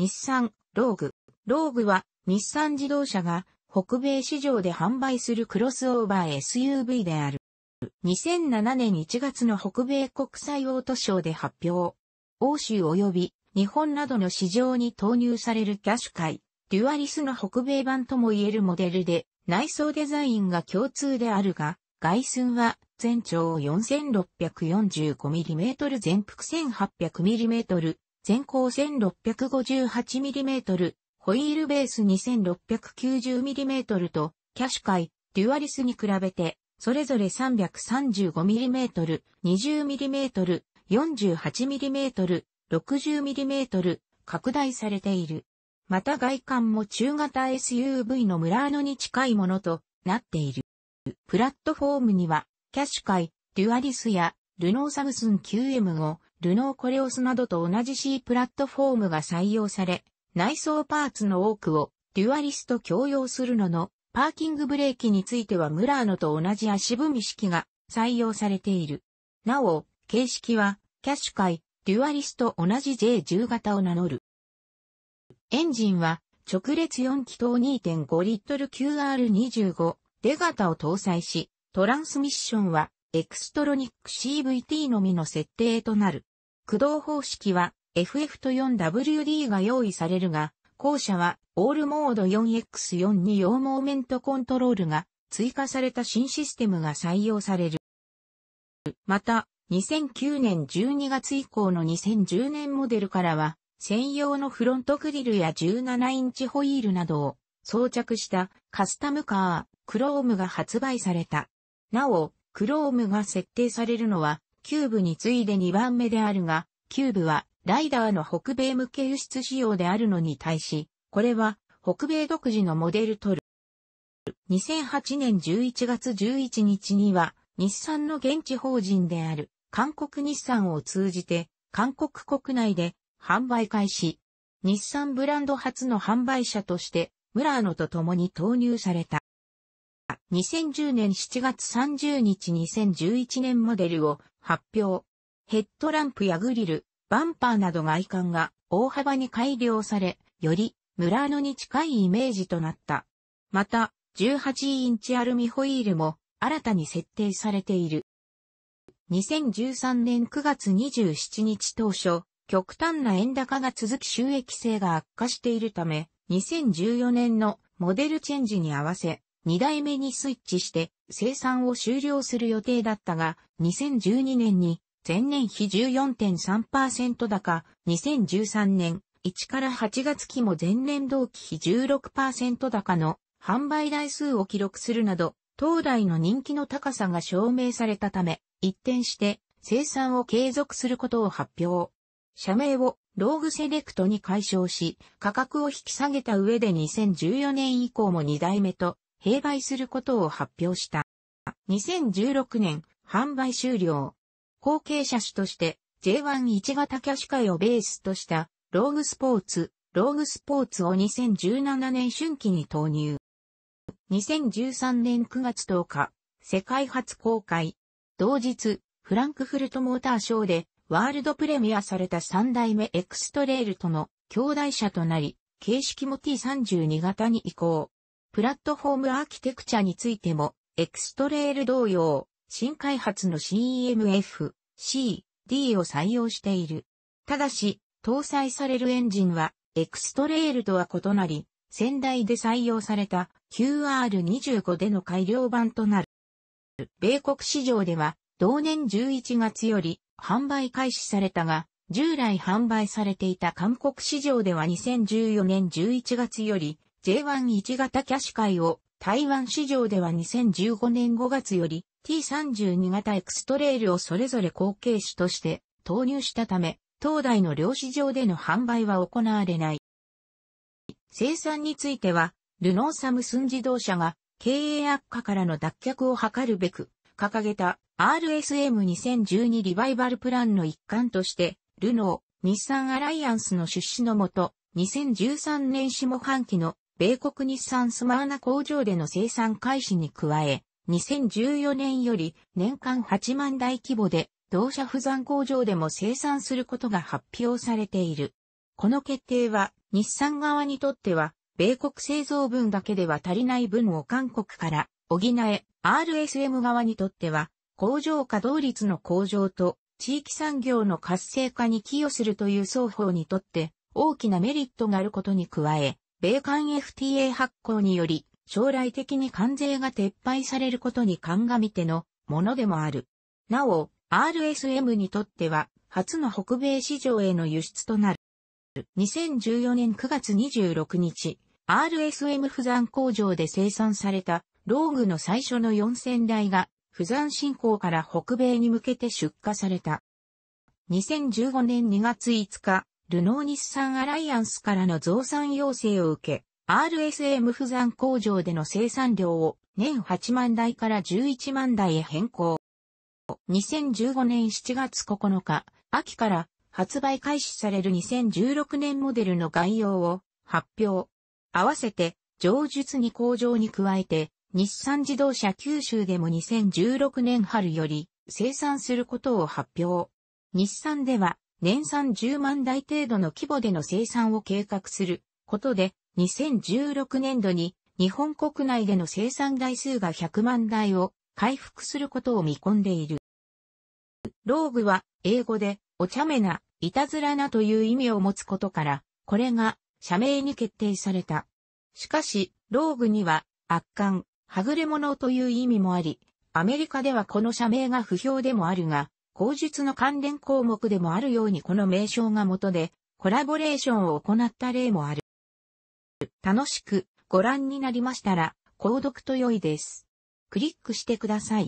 日産、ローグ。ローグは、日産自動車が、北米市場で販売するクロスオーバー SUV である。2007年1月の北米国際オートショーで発表。欧州及び日本などの市場に投入されるキャッシュ界、デュアリスの北米版とも言えるモデルで、内装デザインが共通であるが、外寸は全長 4645mm 全幅 1800mm 全高 1658mm、ホイールベース 2690mm と、キャッシュカイ、デュアリスに比べて、それぞれ 335mm、20mm、48mm、60mm、拡大されている。また外観も中型 SUV のムラーノに近いものとなっている。プラットフォームには、キャッシュカイ、デュアリスや、ルノーサムスン q m を、ルノーコレオスなどと同じ C プラットフォームが採用され、内装パーツの多くをデュアリスト共用するのの、パーキングブレーキについてはムラーノと同じ足踏み式が採用されている。なお、形式は、キャッシュ界、デュアリスト同じ J10 型を名乗る。エンジンは、直列4気筒2.5リットル QR25 出型を搭載し、トランスミッションはエクストロニック CVT のみの設定となる。駆動方式は FF と 4WD が用意されるが、後者はオールモード 4X4 に用モーメントコントロールが追加された新システムが採用される。また、2009年12月以降の2010年モデルからは、専用のフロントグリルや17インチホイールなどを装着したカスタムカー、クロームが発売された。なお、クロームが設定されるのは、キューブに次いで2番目であるが、キューブはライダーの北米向け輸出仕様であるのに対し、これは北米独自のモデルとる。2008年11月11日には、日産の現地法人である韓国日産を通じて、韓国国内で販売開始。日産ブランド初の販売者として、ムラーノと共に投入された。2010年7月30日2011年モデルを発表。ヘッドランプやグリル、バンパーなど外観が大幅に改良され、よりムラーノに近いイメージとなった。また、18インチアルミホイールも新たに設定されている。2013年9月27日当初、極端な円高が続き収益性が悪化しているため、2014年のモデルチェンジに合わせ、2代目にスイッチして生産を終了する予定だったが、2012年に前年比14.3%高、2013年1から8月期も前年同期比16%高の販売台数を記録するなど、当代の人気の高さが証明されたため、一転して生産を継続することを発表。社名をローグセレクトに解消し、価格を引き下げた上で2014年以降も2代目と併売することを発表した。2016年、販売終了。後継車種として J11 型キャシカイをベースとしたローグスポーツ、ローグスポーツを2017年春季に投入。2013年9月10日、世界初公開。同日、フランクフルトモーターショーでワールドプレミアされた3代目エクストレールとの兄弟車となり、形式も T32 型に移行。プラットフォームアーキテクチャについても、エクストレール同様、新開発の CEMF、C、D を採用している。ただし、搭載されるエンジンは、エクストレールとは異なり、先代で採用された QR25 での改良版となる。米国市場では、同年11月より販売開始されたが、従来販売されていた韓国市場では2014年11月より J11 型キャシカイを台湾市場では2015年5月より T32 型エクストレイルをそれぞれ後継種として投入したため、東大の漁師場での販売は行われない。生産については、ルノーサムスン自動車が経営悪化からの脱却を図るべく、掲げた RSM2012 リバイバルプランの一環として、ルノー、日産アライアンスの出資のもと、2013年下半期の米国日産スマーナ工場での生産開始に加え、2014年より年間8万台規模で同社不山工場でも生産することが発表されている。この決定は日産側にとっては米国製造分だけでは足りない分を韓国から補え、RSM 側にとっては工場稼働率の向上と地域産業の活性化に寄与するという双方にとって大きなメリットがあることに加え、米韓 FTA 発行により、将来的に関税が撤廃されることに鑑みてのものでもある。なお、RSM にとっては、初の北米市場への輸出となる。2014年9月26日、RSM 不山工場で生産された、ローグの最初の4000台が、不山振興から北米に向けて出荷された。2015年2月5日、ルノー日産アライアンスからの増産要請を受け、RSM 不山工場での生産量を年8万台から11万台へ変更。2015年7月9日、秋から発売開始される2016年モデルの概要を発表。合わせて、上述に工場に加えて、日産自動車九州でも2016年春より生産することを発表。日産では年産10万台程度の規模での生産を計画することで、2016年度に日本国内での生産台数が100万台を回復することを見込んでいる。ローグは英語でお茶目な、いたずらなという意味を持つことから、これが社名に決定された。しかし、ローグには圧巻、はぐれ者という意味もあり、アメリカではこの社名が不評でもあるが、口述の関連項目でもあるようにこの名称が元で、コラボレーションを行った例もある。楽しくご覧になりましたら、購読と良いです。クリックしてください。